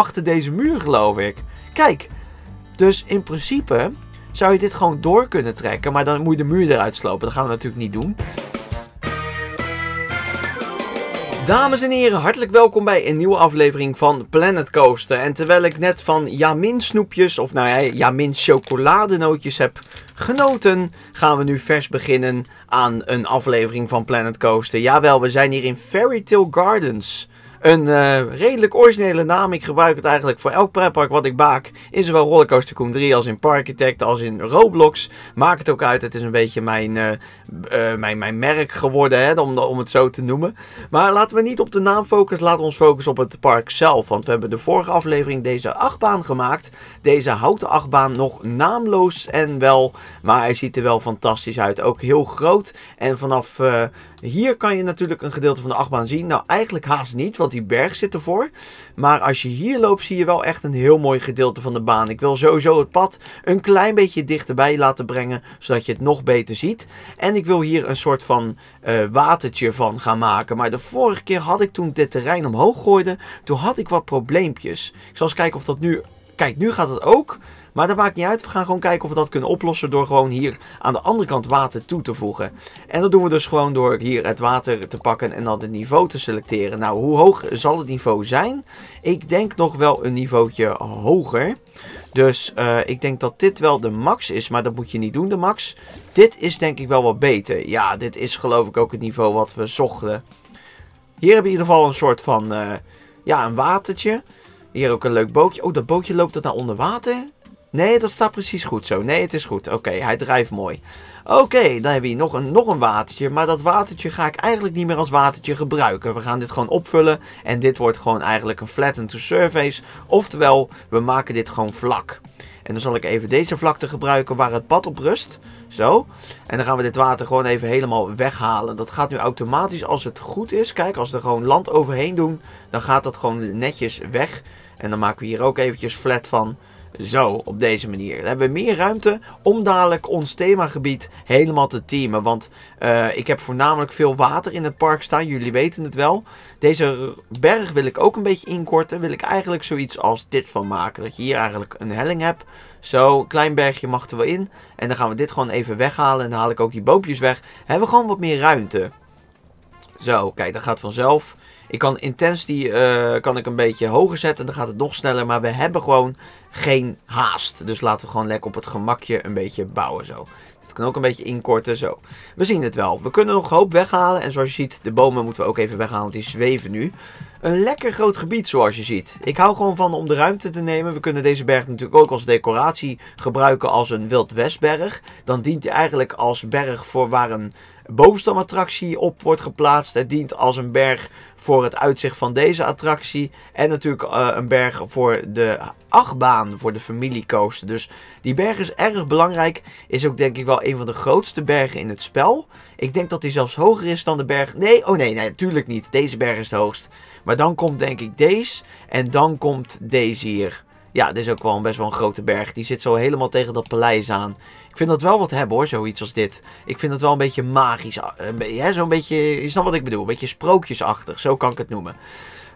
achter deze muur, geloof ik. Kijk, dus in principe zou je dit gewoon door kunnen trekken. Maar dan moet je de muur eruit slopen. Dat gaan we natuurlijk niet doen. Dames en heren, hartelijk welkom bij een nieuwe aflevering van Planet Coaster. En terwijl ik net van Jamin snoepjes, of nou ja, Jamin chocoladenootjes heb genoten, gaan we nu vers beginnen aan een aflevering van Planet Coaster. Jawel, we zijn hier in Fairy Tale Gardens een eh, redelijk originele naam. Ik gebruik het eigenlijk voor elk pretpark wat ik maak. In zowel Rollercoaster Coom 3 als in Parkitect als in Roblox. Maakt het ook uit, het is een beetje mijn eh, eh, mijn, mijn merk geworden, hè, om, om het zo te noemen. Maar laten we niet op de naam focussen, laten we ons focussen op het park zelf. Want we hebben de vorige aflevering deze achtbaan gemaakt. Deze houten achtbaan nog naamloos en wel, maar hij ziet er wel fantastisch uit. Ook heel groot en vanaf eh, hier kan je natuurlijk een gedeelte van de achtbaan zien. Nou, eigenlijk haast niet, want die berg zit ervoor. Maar als je hier loopt, zie je wel echt een heel mooi gedeelte van de baan. Ik wil sowieso het pad een klein beetje dichterbij laten brengen, zodat je het nog beter ziet. En ik wil hier een soort van eh, watertje van gaan maken. Maar de vorige keer had ik toen ik dit terrein omhoog gooide, toen had ik wat probleempjes. Ik zal eens kijken of dat nu kijk, nu gaat het ook. Maar dat maakt niet uit. We gaan gewoon kijken of we dat kunnen oplossen door gewoon hier aan de andere kant water toe te voegen. En dat doen we dus gewoon door hier het water te pakken en dan het niveau te selecteren. Nou, hoe hoog zal het niveau zijn? Ik denk nog wel een niveautje hoger. Dus eh, ik denk dat dit wel de max is, maar dat moet je niet doen, de max. Dit is denk ik wel wat beter. Ja, dit is geloof ik ook het niveau wat we zochten. Hier hebben we in ieder geval een soort van, eh, ja, een watertje. Hier ook een leuk bootje. Oh, dat bootje loopt dat naar nou onder water? Nee, dat staat precies goed zo. Nee, het is goed. Oké, hij drijft mooi. Oké, dan hebben we hier nog een, nog een watertje. Maar dat watertje ga ik eigenlijk niet meer als watertje gebruiken. We gaan dit gewoon opvullen. En dit wordt gewoon eigenlijk een flatten to surface. Oftewel, we maken dit gewoon vlak. En dan zal ik even deze vlakte gebruiken waar het pad op rust. Zo. En dan gaan we dit water gewoon even helemaal weghalen. Dat gaat nu automatisch als het goed is. Kijk, als we er gewoon land overheen doen, dan gaat dat gewoon netjes weg. En dan maken we hier ook eventjes flat van. Zo, op deze manier. Dan hebben we meer ruimte om dadelijk ons themagebied helemaal te teamen. Want eh, ik heb voornamelijk veel water in het park staan. Jullie weten het wel. Deze berg wil ik ook een beetje inkorten. Wil ik eigenlijk zoiets als dit van maken. Dat je hier eigenlijk een helling hebt. Zo, klein bergje mag er wel in. En dan gaan we dit gewoon even weghalen. En dan haal ik ook die boompjes weg. hebben we gewoon wat meer ruimte. Zo, kijk, dat gaat vanzelf. Ik kan intensity uh, eh, kan ik een beetje hoger zetten. Dan gaat het nog sneller. Maar we hebben gewoon geen haast. Dus laten we gewoon lekker op het gemakje een beetje bouwen zo. Dat kan ook een beetje inkorten zo. We zien het wel. We kunnen nog een hoop weghalen. En zoals je ziet, de bomen moeten we ook even weghalen. Want die zweven nu. Een lekker groot gebied zoals je ziet. Ik hou gewoon van om de ruimte te nemen. We kunnen deze berg natuurlijk ook als decoratie gebruiken als een Wild Westberg. Dan dient hij eigenlijk als berg voor waar een boomstamattractie op wordt geplaatst. Het dient als een berg voor het uitzicht van deze attractie. En natuurlijk eh, een berg voor de achtbaan voor de familiecoaster. Dus die berg is erg belangrijk. Is ook denk ik wel een van de grootste bergen in het spel. Ik denk dat die zelfs hoger is dan de berg... Nee, oh nee, nee, natuurlijk niet. Deze berg is de hoogst. Maar dan komt denk ik deze. En dan komt deze hier. Ja, dit is ook wel best wel een grote berg. Die zit zo helemaal tegen dat paleis aan. Ik vind dat wel wat hebben hoor, zoiets als dit. Ik vind dat wel een beetje magisch. Eh, zo'n beetje, je snapt wat ik bedoel, een beetje sprookjesachtig, zo kan ik het noemen.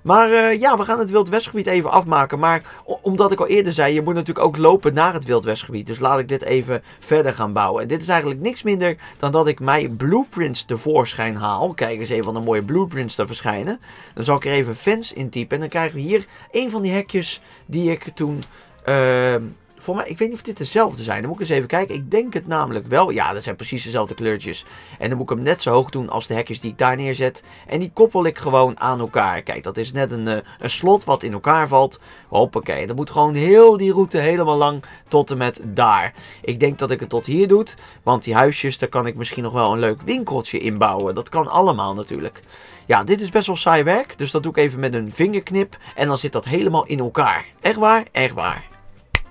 Maar eh, ja, we gaan het Wild Westgebied even afmaken. Maar omdat ik al eerder zei, je moet natuurlijk ook lopen naar het Wild Westgebied. Dus laat ik dit even verder gaan bouwen. En dit is eigenlijk niks minder dan dat ik mijn blueprints tevoorschijn haal. Kijk eens even van de mooie blueprints te verschijnen. Dan zal ik er even fans intypen En dan krijgen we hier een van die hekjes die ik toen... Ehm, voor mij, ik weet niet of dit dezelfde zijn. Dan moet ik eens even kijken. Ik denk het namelijk wel. Ja, dat zijn precies dezelfde kleurtjes. En dan moet ik hem net zo hoog doen als de hekjes die ik daar neerzet. En die koppel ik gewoon aan elkaar. Kijk, dat is net een, eh, een slot wat in elkaar valt. Hoppakee. Dan moet gewoon heel die route helemaal lang tot en met daar. Ik denk dat ik het tot hier doe. Want die huisjes, daar kan ik misschien nog wel een leuk winkeltje inbouwen. Dat kan allemaal natuurlijk. Ja, dit is best wel saai werk. Dus dat doe ik even met een vingerknip. En dan zit dat helemaal in elkaar. Echt waar? Echt waar.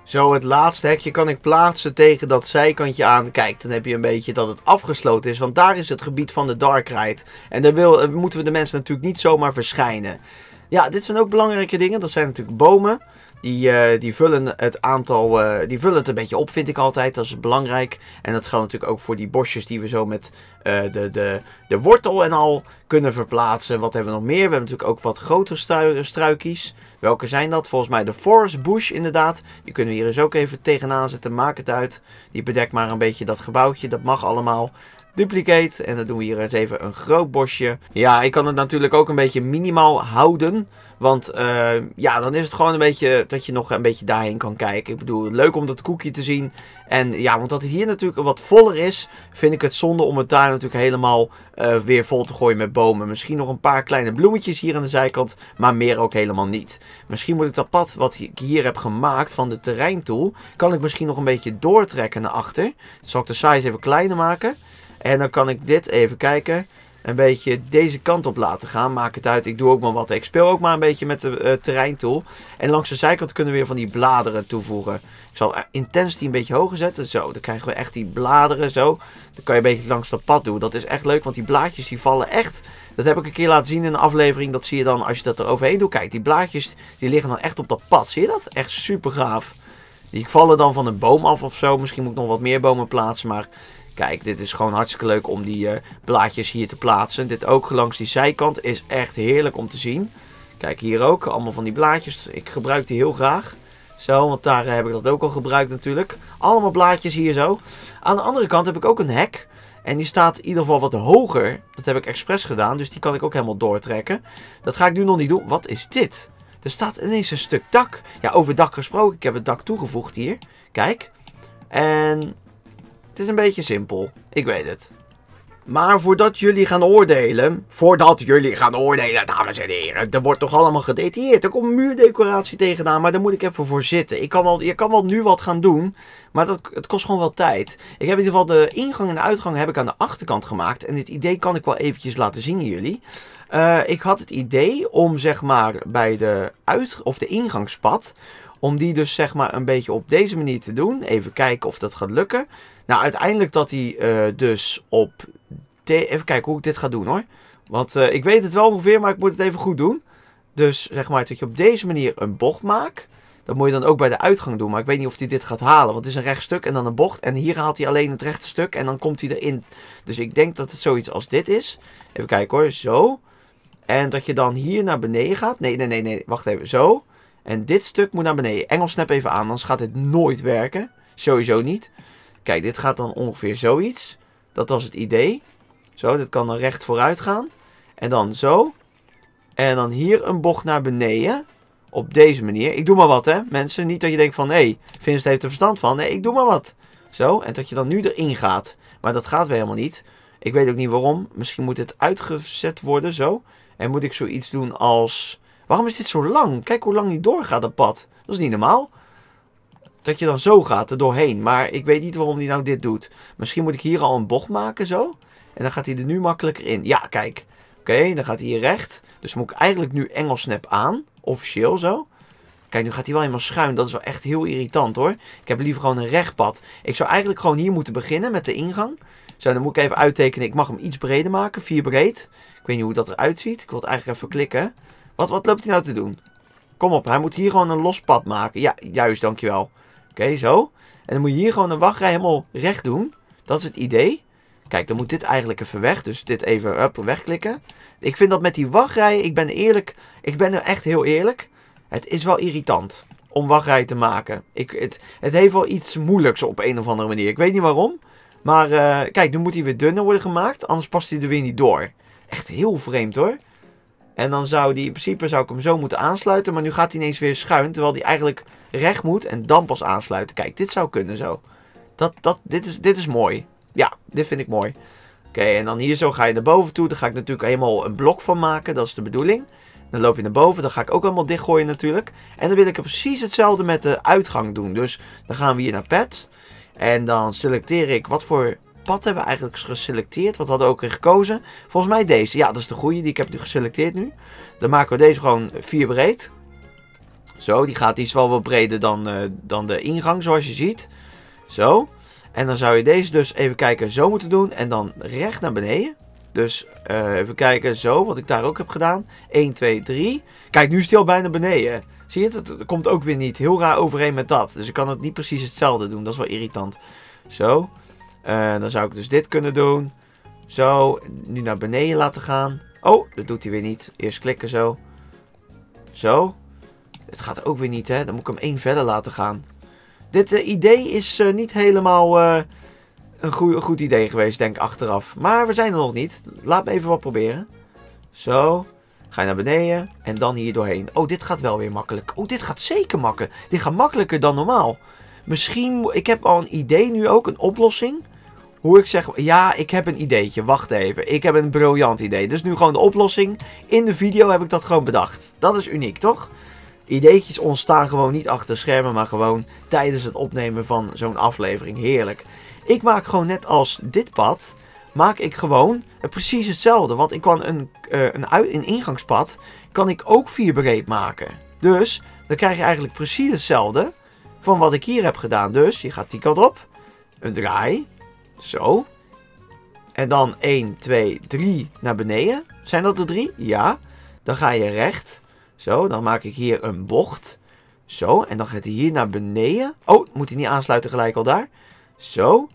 Zo het laatste hekje kan ik plaatsen tegen dat zijkantje aan. Kijk, dan heb je een beetje dat het afgesloten is. Want daar is het gebied van de Dark Ride. En daar wil, eh, moeten we de mensen natuurlijk niet zomaar verschijnen. Ja, dit zijn ook belangrijke dingen. Dat zijn natuurlijk bomen. Die, eh, die vullen het aantal. Eh, die vullen het een beetje op, vind ik altijd. Dat is belangrijk. En dat geldt natuurlijk ook voor die bosjes die we zo met de, de, de wortel en al kunnen verplaatsen. Wat hebben we nog meer? We hebben natuurlijk ook wat grotere struikjes. Welke zijn dat? Volgens mij de Forest Bush inderdaad. Die kunnen we hier eens ook even tegenaan zetten. Maak het uit. Die bedekt maar een beetje dat gebouwtje. Dat mag allemaal. Duplicate. En dan doen we hier eens even een groot bosje. Ja, ik kan het natuurlijk ook een beetje minimaal houden. Want eh, ja, dan is het gewoon een beetje dat je nog een beetje daarheen kan kijken. Ik bedoel, leuk om dat koekje te zien. En ja, want dat het hier natuurlijk wat voller is, vind ik het zonde om het daar natuurlijk helemaal eh, weer vol te gooien met bomen. Misschien nog een paar kleine bloemetjes hier aan de zijkant, maar meer ook helemaal niet. Misschien moet ik dat pad wat ik hier heb gemaakt van de terrein toe kan ik misschien nog een beetje doortrekken naar achter. zal ik de size even kleiner maken. En dan kan ik dit even kijken een beetje deze kant op laten gaan. Maak het uit, ik doe ook maar wat. Ik speel ook maar een beetje met de uh, terreintool. En langs de zijkant kunnen we weer van die bladeren toevoegen. Ik zal intensity een beetje hoger zetten. Zo, dan krijgen we echt die bladeren zo. Dan kan je een beetje langs dat pad doen. Dat is echt leuk, want die blaadjes die vallen echt... Dat heb ik een keer laten zien in een aflevering. Dat zie je dan als je dat er overheen doet. Kijk, die blaadjes die liggen dan echt op dat pad. Zie je dat? Echt super gaaf. Die vallen dan van een boom af of zo. Misschien moet ik nog wat meer bomen plaatsen. Maar Kijk, dit is gewoon hartstikke leuk om die eh, blaadjes hier te plaatsen. Dit ook langs die zijkant is echt heerlijk om te zien. Kijk, hier ook. Allemaal van die blaadjes. Ik gebruik die heel graag. Zo, want daar eh, heb ik dat ook al gebruikt natuurlijk. Allemaal blaadjes hier zo. Aan de andere kant heb ik ook een hek. En die staat in ieder geval wat hoger. Dat heb ik expres gedaan, dus die kan ik ook helemaal doortrekken. Dat ga ik nu nog niet doen. Wat is dit? Er staat ineens een stuk dak. Ja, over dak gesproken. Ik heb het dak toegevoegd hier. Kijk. En het is een beetje simpel. Ik weet het. Maar voordat jullie gaan oordelen, voordat jullie gaan oordelen, dames en heren, er wordt toch allemaal gedetailleerd. Er komt muurdecoratie tegenaan, maar daar moet ik even voor zitten. Ik kan wel, je kan wel nu wat gaan doen, maar dat, het kost gewoon wel tijd. Ik heb in ieder geval de ingang en de uitgang heb ik aan de achterkant gemaakt. En dit idee kan ik wel eventjes laten zien aan jullie. Eh, ik had het idee om zeg maar bij de, uit, of de ingangspad, om die dus zeg maar een beetje op deze manier te doen. Even kijken of dat gaat lukken. Nou, uiteindelijk dat hij eh, dus op... Even kijken hoe ik dit ga doen hoor. Want eh, ik weet het wel ongeveer, maar ik moet het even goed doen. Dus zeg maar dat je op deze manier een bocht maakt. Dat moet je dan ook bij de uitgang doen. Maar ik weet niet of hij dit gaat halen. Want het is een rechtstuk en dan een bocht. En hier haalt hij alleen het rechte stuk en dan komt hij erin. Dus ik denk dat het zoiets als dit is. Even kijken hoor, zo. En dat je dan hier naar beneden gaat. Nee, nee, nee, nee, wacht even, zo. En dit stuk moet naar beneden. Engels snap even aan, anders gaat dit nooit werken. Sowieso niet. Kijk, dit gaat dan ongeveer zoiets. Dat was het idee. Zo, dit kan dan recht vooruit gaan. En dan zo. En dan hier een bocht naar beneden. Op deze manier. Ik doe maar wat, hè, mensen. Niet dat je denkt van, hé, hey, Vincent heeft er verstand van. Nee, ik doe maar wat. Zo, en dat je dan nu erin gaat. Maar dat gaat weer helemaal niet. Ik weet ook niet waarom. Misschien moet dit uitgezet worden, zo. En moet ik zoiets doen als... Waarom is dit zo lang? Kijk hoe lang die doorgaat, dat pad. Dat is niet normaal dat je dan zo gaat er doorheen. Maar ik weet niet waarom hij nou dit doet. Misschien moet ik hier al een bocht maken zo. En dan gaat hij er nu makkelijker in. Ja, kijk. Oké, dan gaat hij hier recht. Dus moet ik eigenlijk nu Engelsnap aan. Officieel zo. Kijk, nu gaat hij wel helemaal schuin. Dat is wel echt heel irritant hoor. Ik heb liever gewoon een rechtpad. Ik zou eigenlijk gewoon hier moeten beginnen met de ingang. Zo, dan moet ik even uittekenen. Ik mag hem iets breder maken. Vier breed. Ik weet niet hoe dat eruit ziet. Ik wil het eigenlijk even klikken. Wat, wat loopt hij nou te doen? Kom op, hij moet hier gewoon een los pad maken. Ja, juist, dankjewel. Oké, zo. En dan moet je hier gewoon een wachtrij helemaal recht doen. Dat is het idee. Kijk, dan moet dit eigenlijk even weg. Dus dit even up, wegklikken. Ik vind dat met die wachtrij, ik ben eerlijk, ik ben er echt heel eerlijk. Het is wel irritant om wachtrij te maken. Ik, het, het heeft wel iets moeilijks op een of andere manier. Ik weet niet waarom. Maar eh, kijk, nu moet hij weer dunner worden gemaakt. Anders past hij er weer niet door. Echt heel vreemd hoor. En dan zou die, in principe zou ik hem zo moeten aansluiten. Maar nu gaat hij ineens weer schuin. Terwijl hij eigenlijk recht moet en dan pas aansluiten. Kijk, dit zou kunnen zo. Dat, dat, dit, is, dit is mooi. Ja, dit vind ik mooi. Oké, en dan hier zo ga je naar boven toe. Daar ga ik natuurlijk helemaal een blok van maken. Dat is de bedoeling. Dan loop je naar boven. Dan ga ik ook helemaal dichtgooien natuurlijk. En dan wil ik precies hetzelfde met de uitgang doen. Dus dan gaan we hier naar pads. En dan selecteer ik wat voor pad hebben we eigenlijk geselecteerd? Wat hadden we ook gekozen? Volgens mij deze. Ja, dat is de goede. Die ik heb nu geselecteerd nu. Dan maken we deze gewoon vier breed. Zo, die gaat iets wel wat breder dan, eh, dan de ingang, zoals je ziet. Zo. En dan zou je deze dus even kijken zo moeten doen. En dan recht naar beneden. Dus eh, even kijken zo, wat ik daar ook heb gedaan. 1, 2, 3. Kijk, nu is hij al bijna beneden. Zie je het? Het komt ook weer niet heel raar overeen met dat. Dus ik kan het niet precies hetzelfde doen. Dat is wel irritant. Zo. Uh, dan zou ik dus dit kunnen doen. Zo, nu naar beneden laten gaan. Oh, dat doet hij weer niet. Eerst klikken zo. Zo. Het gaat ook weer niet, hè. Dan moet ik hem één verder laten gaan. Dit eh, idee is eh, niet helemaal een, een goed idee geweest, denk ik, achteraf. Maar we zijn er nog niet. Laat me even wat proberen. Zo. Ga je naar beneden en dan hier doorheen. Oh, dit gaat wel weer makkelijk. Oh, dit gaat zeker makkelijk. Dit gaat makkelijker dan normaal. Misschien, ik heb al een idee nu ook, een oplossing. Hoe ik zeg, ja, ik heb een ideetje. Wacht even, ik heb een briljant idee. Dus nu gewoon de oplossing. In de video heb ik dat gewoon bedacht. Dat is uniek, toch? Ideetjes ontstaan gewoon niet achter schermen, maar gewoon tijdens het opnemen van zo'n aflevering. Heerlijk. Ik maak gewoon net als dit pad, maak ik gewoon precies hetzelfde. Want ik kan een, eh, een, een ingangspad, kan ik ook vierbreed maken. Dus, dan krijg je eigenlijk precies hetzelfde van wat ik hier heb gedaan. Dus, je gaat die kant op, een draai, zo. En dan 1, 2, 3 naar beneden. Zijn dat de drie? Ja. Dan ga je recht. Zo, dan maak ik hier een bocht. Zo, en dan gaat hij hier naar beneden. Oh, moet hij niet aansluiten gelijk al daar. Zo.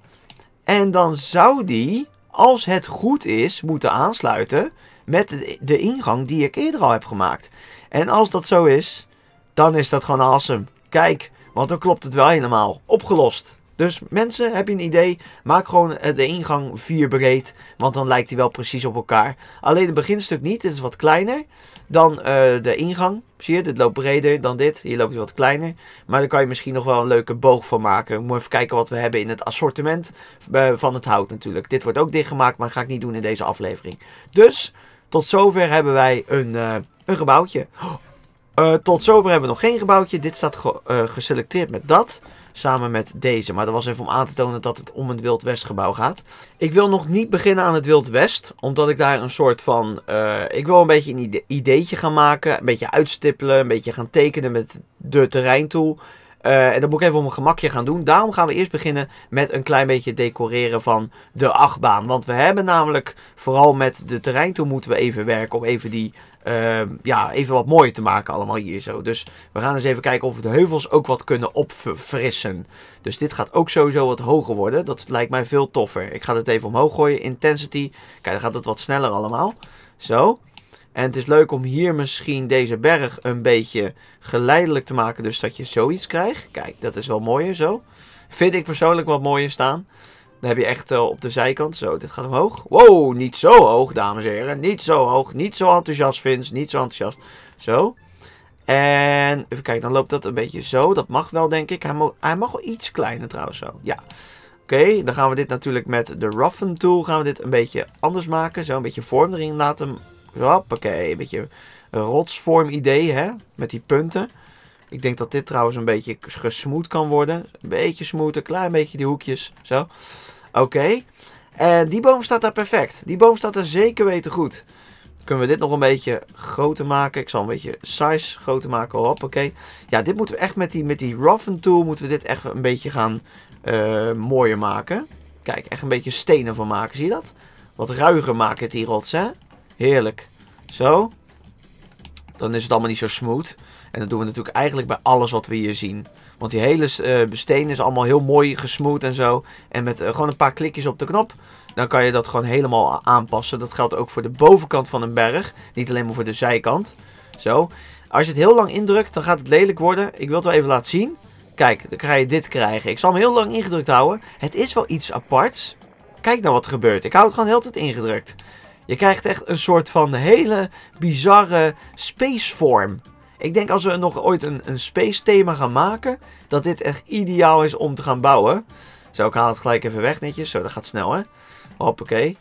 En dan zou die, als het goed is, moeten aansluiten met de ingang die ik eerder al heb gemaakt. En als dat zo is, dan is dat gewoon awesome. Kijk, want dan klopt het wel helemaal. Opgelost. Dus mensen, heb je een idee? Maak gewoon eh, de ingang vier breed. Want dan lijkt hij wel precies op elkaar. Alleen het beginstuk niet. Dit is wat kleiner dan eh, de ingang. Zie je, dit loopt breder dan dit. Hier loopt hij wat kleiner. Maar daar kan je misschien nog wel een leuke boog van maken. Moet even kijken wat we hebben in het assortiment eh, van het hout natuurlijk. Dit wordt ook dichtgemaakt, maar ga ik niet doen in deze aflevering. Dus, tot zover hebben wij een, een gebouwtje. Oh, tot zover hebben we nog geen gebouwtje. Dit staat geselecteerd met dat samen met deze. Maar dat was even om aan te tonen dat het om het Wild West gebouw gaat. Ik wil nog niet beginnen aan het Wild West, omdat ik daar een soort van... Eh, ik wil een beetje een ide ideetje gaan maken, een beetje uitstippelen, een beetje gaan tekenen met de terreintool. Uh, eh, en dat moet ik even op mijn gemakje gaan doen. Daarom gaan we eerst beginnen met een klein beetje decoreren van de achtbaan. Want we hebben namelijk, vooral met de terreintool moeten we even werken om even die Ehm, ja, even wat mooier te maken allemaal hier zo. Dus we gaan eens even kijken of we de heuvels ook wat kunnen opfrissen. Dus dit gaat ook sowieso wat hoger worden. Dat lijkt mij veel toffer. Ik ga het even omhoog gooien. Intensity. Kijk, dan gaat het wat sneller allemaal. Zo. En het is leuk om hier misschien deze berg een beetje geleidelijk te maken. Dus dat je zoiets krijgt. Kijk, dat is wel mooier zo. Vind ik persoonlijk wat mooier staan. Dan heb je echt eh, op de zijkant. Zo, dit gaat omhoog. Wow, niet zo hoog, dames en heren. Niet zo hoog. Niet zo enthousiast, Vince. Niet zo enthousiast. Zo. En even kijken, dan loopt dat een beetje zo. Dat mag wel, denk ik. Hij, mag, wel iets kleiner trouwens zo. Ja. Oké, dan gaan we dit natuurlijk met de roughen tool gaan we dit een beetje anders maken. Zo, een beetje vorm erin laten. Hoppakee, een beetje een rotsvorm idee, hè. Met die punten. Ik denk dat dit trouwens een beetje gesmoed kan worden. Een beetje klaar klein beetje die hoekjes. Zo. Oké. En die boom staat daar perfect. Die boom staat er zeker weten goed. Kunnen we dit nog een beetje groter maken. Ik zal een beetje size groter maken. Oké. Ja, dit moeten we echt met die, met die roughen tool moeten we dit echt een beetje gaan uh, mooier maken. Kijk, echt een beetje stenen van maken. Zie je dat? Wat ruiger maken het die rots, hè? Heerlijk. Zo. Dan is het allemaal niet zo smooth. En dat doen we natuurlijk eigenlijk bij alles wat we hier zien. Want die hele eh, steen is allemaal heel mooi gesmoed en zo. En met eh, gewoon een paar klikjes op de knop, dan kan je dat gewoon helemaal aanpassen. Dat geldt ook voor de bovenkant van een berg. Niet alleen maar voor de zijkant. Zo. Als je het heel lang indrukt, dan gaat het lelijk worden. Ik wil het wel even laten zien. Kijk, dan ga je dit krijgen. Ik zal hem heel lang ingedrukt houden. Het is wel iets aparts. Kijk nou wat er gebeurt. Ik hou het gewoon heel tijd ingedrukt. Je krijgt echt een soort van hele bizarre spacevorm. Ik denk als we nog ooit een, een space thema gaan maken, dat dit echt ideaal is om te gaan bouwen. Zo, ik haal het gelijk even weg netjes. Zo, dat gaat snel hè. Hoppakee.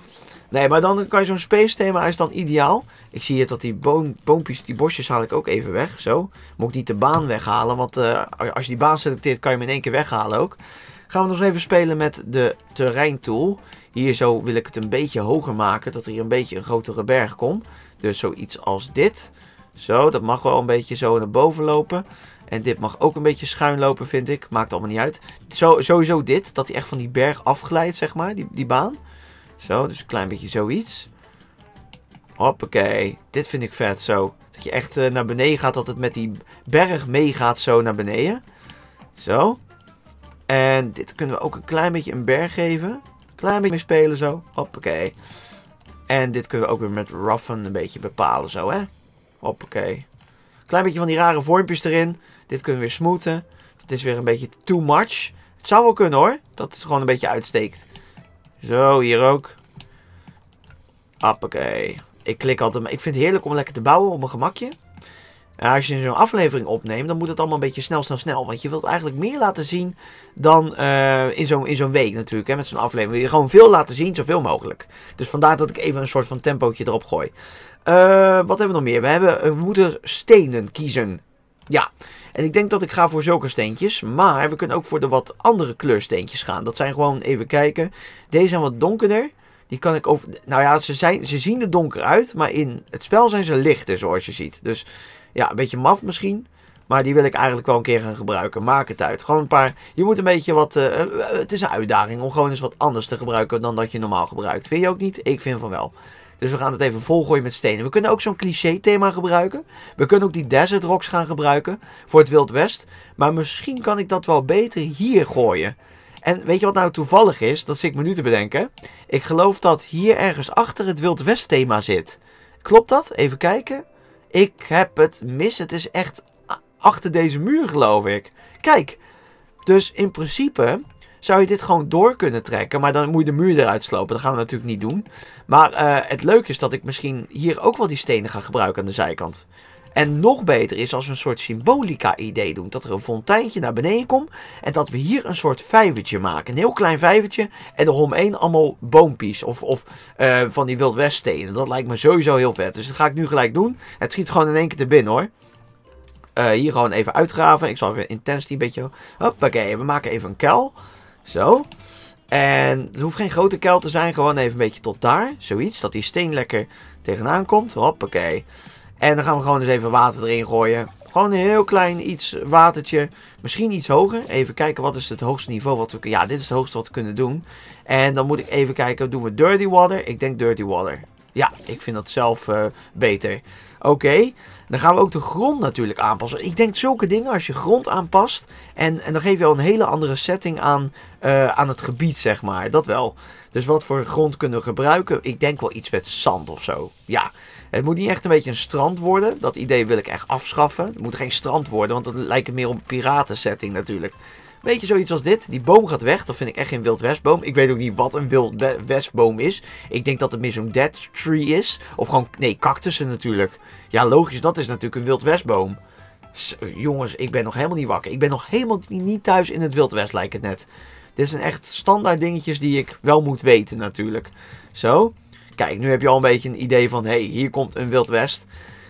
Nee, maar dan kan je zo'n space thema is dan ideaal. Ik zie hier dat die boom, boompjes, die bosjes haal ik ook even weg. Zo. Moet ik niet de baan weghalen, want eh, als je die baan selecteert kan je hem in één keer weghalen ook. Gaan we nog eens even spelen met de terreintool. Hier zo wil ik het een beetje hoger maken, dat er hier een beetje een grotere berg komt. Dus zoiets als dit. Zo, dat mag wel een beetje zo naar boven lopen. En dit mag ook een beetje schuin lopen, vind ik. Maakt allemaal niet uit. Zo, sowieso dit, dat hij echt van die berg afglijdt, zeg maar, die, die baan. Zo, dus een klein beetje zoiets. Hoppakee. Dit vind ik vet, zo. Dat je echt eh, naar beneden gaat, dat het met die berg meegaat zo naar beneden. Zo. En dit kunnen we ook een klein beetje een berg geven. Klein beetje mee spelen, zo. Hoppakee. En dit kunnen we ook weer met roughen een beetje bepalen, zo, hè. Hoppakee. Klein beetje van die rare vormpjes erin. Dit kunnen we weer smooten. Het is weer een beetje too much. Het zou wel kunnen hoor. Dat het gewoon een beetje uitsteekt. Zo, hier ook. Hoppakee. Ik klik altijd. Ik vind het heerlijk om lekker te bouwen op mijn gemakje. En als je zo'n aflevering opneemt, dan moet het allemaal een beetje snel, snel, snel. Want je wilt eigenlijk meer laten zien dan eh, in zo'n zo'n week natuurlijk. Hè, met zo'n aflevering wil je gewoon veel laten zien, zoveel mogelijk. Dus vandaar dat ik even een soort van tempootje erop gooi. Eh, wat hebben we nog meer? We, hebben, eh, we moeten stenen kiezen. Ja, en ik denk dat ik ga voor zulke steentjes. Maar we kunnen ook voor de wat andere kleursteentjes gaan. Dat zijn gewoon, even kijken. Deze zijn wat donkerder. Die kan ik over... Nou ja, ze, zijn, ze zien er donker uit. Maar in het spel zijn ze lichter, zoals je ziet. Dus ja, een beetje maf misschien. Maar die wil ik eigenlijk wel een keer gaan gebruiken. Maak het uit. Gewoon een paar. Je moet een beetje wat. Eh, eh, eh, het is een uitdaging om gewoon eens wat anders te gebruiken dan dat je normaal gebruikt. Vind je ook niet? Ik vind van wel. Dus we gaan het even volgooien met stenen. We kunnen ook zo'n cliché thema gebruiken. We kunnen ook die desert rocks gaan gebruiken voor het Wild West. Maar misschien kan ik dat wel beter hier gooien. En weet je wat nou toevallig is? Dat zit ik me nu te bedenken. Ik geloof dat hier ergens achter het Wild West thema zit. Klopt dat? Even kijken. Ik heb het mis. Het is echt achter deze muur, geloof ik. Kijk, dus in principe zou je dit gewoon door kunnen trekken. Maar dan moet je de muur eruit slopen. Dat gaan we natuurlijk niet doen. Maar eh, het leuke is dat ik misschien hier ook wel die stenen ga gebruiken aan de zijkant. En nog beter is als we een soort symbolica-idee doen. Dat er een fonteintje naar beneden komt. En dat we hier een soort vijvertje maken. Een heel klein vijvertje. En eromheen allemaal boompies. Of, of eh, van die Wild stenen. Dat lijkt me sowieso heel vet. Dus dat ga ik nu gelijk doen. Het schiet gewoon in één keer te binnen hoor. Eh, hier gewoon even uitgraven. Ik zal even intensity een beetje... Hoppakee, we maken even een kuil. Zo. En het hoeft geen grote kuil te zijn. Gewoon even een beetje tot daar. Zoiets. Dat die steen lekker tegenaan komt. Hoppakee. En dan gaan we gewoon eens even water erin gooien. Gewoon een heel klein iets watertje. Misschien iets hoger. Even kijken wat is het hoogste niveau wat we Ja, dit is het hoogste wat we kunnen doen. En dan moet ik even kijken. Doen we dirty water? Ik denk dirty water. Ja, ik vind dat zelf eh, beter. Oké, dan gaan we ook de grond natuurlijk aanpassen. Ik denk zulke dingen, als je grond aanpast. En, en dan geef je al een hele andere setting aan, eh, aan het gebied, zeg maar. Dat wel. Dus wat voor grond kunnen we gebruiken? Ik denk wel iets met zand of zo. Ja. Het moet niet echt een beetje een strand worden. Dat idee wil ik echt afschaffen. Het moet geen strand worden, want dat lijkt meer op een setting, natuurlijk. Weet je, zoiets als dit. Die boom gaat weg. Dat vind ik echt geen wildwestboom. Ik weet ook niet wat een wildwestboom is. Ik denk dat het meer zo'n dead tree is. Of gewoon, nee, cactussen natuurlijk. Ja, logisch, dat is natuurlijk een wildwestboom. So, jongens, ik ben nog helemaal niet wakker. Ik ben nog helemaal niet thuis in het wildwest, lijkt het net. Dit zijn echt standaard dingetjes die ik wel moet weten natuurlijk. Zo. Kijk, nu heb je al een beetje een idee van... Hé, hey, hier komt een wildwest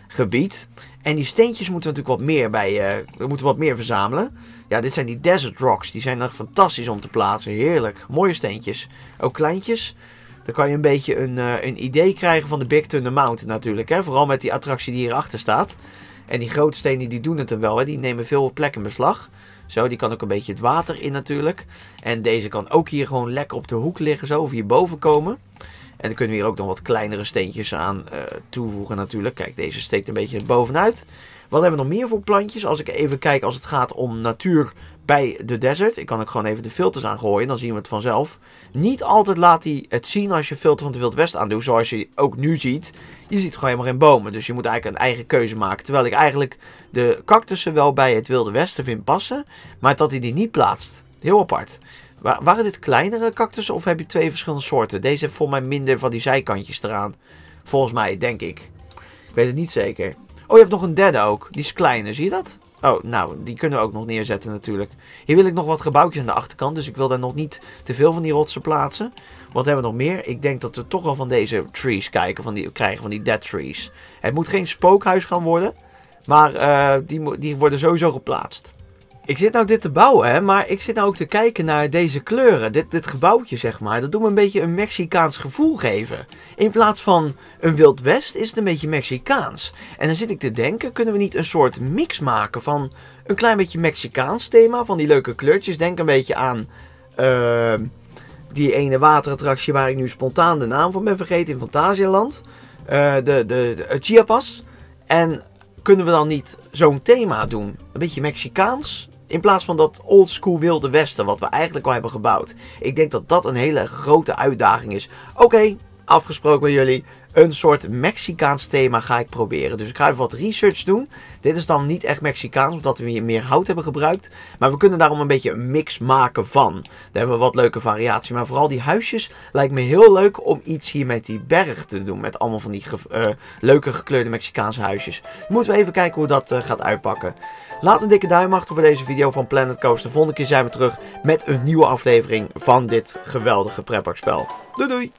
gebied. En die steentjes moeten we natuurlijk wat meer bij, uh, moeten wat meer verzamelen. Ja, dit zijn die desert rocks. Die zijn nog fantastisch om te plaatsen. Heerlijk. Mooie steentjes. Ook kleintjes. Dan kan je een beetje een, eh, een idee krijgen van de Big Thunder Mountain natuurlijk. Hè? Vooral met die attractie die hierachter staat. En die grote stenen die doen het dan wel. Hè? Die nemen veel plek in beslag. Zo, die kan ook een beetje het water in natuurlijk. En deze kan ook hier gewoon lekker op de hoek liggen. Zo, of hierboven komen. En dan kunnen we hier ook nog wat kleinere steentjes aan eh, toevoegen natuurlijk. Kijk, deze steekt een beetje bovenuit. Wat hebben we nog meer voor plantjes? Als ik even kijk als het gaat om natuur bij de desert. Ik kan ook gewoon even de filters aangooien, dan zien we het vanzelf. Niet altijd laat hij het zien als je filter van het Wild West doet, zoals je ook nu ziet. Je ziet gewoon helemaal geen bomen, dus je moet eigenlijk een eigen keuze maken. Terwijl ik eigenlijk de cactussen wel bij het Wilde Westen vind passen, maar dat hij die niet plaatst. Heel apart waren dit kleinere cactussen of heb je twee verschillende soorten? Deze heeft volgens mij minder van die zijkantjes eraan. Volgens mij, denk ik. Ik weet het niet zeker. Oh, je hebt nog een derde ook. Die is kleiner, zie je dat? Oh, nou, die kunnen we ook nog neerzetten natuurlijk. Hier wil ik nog wat gebouwtjes aan de achterkant, dus ik wil daar nog niet te veel van die rotsen plaatsen. Wat hebben we nog meer? Ik denk dat we toch wel van deze trees kijken, van die, krijgen van die dead trees. Het moet geen spookhuis gaan worden, maar eh, die, die worden sowieso geplaatst. Ik zit nou dit te bouwen, hè, maar ik zit nou ook te kijken naar deze kleuren. Dit, dit gebouwtje, zeg maar. Dat doet me een beetje een Mexicaans gevoel geven. In plaats van een Wild West is het een beetje Mexicaans. En dan zit ik te denken, kunnen we niet een soort mix maken van een klein beetje Mexicaans thema, van die leuke kleurtjes. Denk een beetje aan eh, die ene waterattractie waar ik nu spontaan de naam van ben vergeten in Fantasieland. Uh, eh, de, de eh, Chiapas. En kunnen we dan niet zo'n thema doen? Een beetje Mexicaans, in plaats van dat old school wilde westen wat we eigenlijk al hebben gebouwd. Ik denk dat dat een hele grote uitdaging is. Oké, afgesproken met jullie. Een soort Mexicaans thema ga ik proberen. Dus ik ga even wat research doen. Dit is dan niet echt Mexicaans, omdat we hier meer hout hebben gebruikt. Maar we kunnen daarom een beetje een mix maken van. Daar hebben we wat leuke variatie. Maar vooral die huisjes lijkt me heel leuk om iets hier met die berg te doen. Met allemaal van die eh, leuke gekleurde Mexicaanse huisjes. Moeten we even kijken hoe dat eh, gaat uitpakken. Laat een dikke duim achter voor deze video van Planet Coaster. De volgende keer zijn we terug met een nieuwe aflevering van dit geweldige pretparkspel. Doei doei!